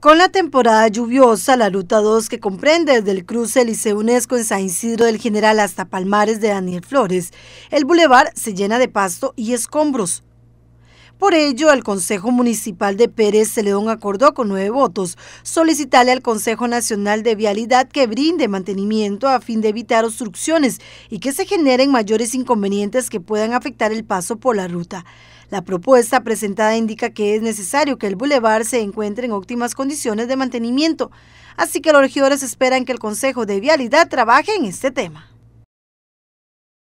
Con la temporada lluviosa, la ruta 2 que comprende desde el cruce Eliseo UNESCO en San Isidro del General hasta Palmares de Daniel Flores, el bulevar se llena de pasto y escombros. Por ello, el Consejo Municipal de Pérez Celedón acordó con nueve votos solicitarle al Consejo Nacional de Vialidad que brinde mantenimiento a fin de evitar obstrucciones y que se generen mayores inconvenientes que puedan afectar el paso por la ruta. La propuesta presentada indica que es necesario que el bulevar se encuentre en óptimas condiciones de mantenimiento, así que los regidores esperan que el Consejo de Vialidad trabaje en este tema.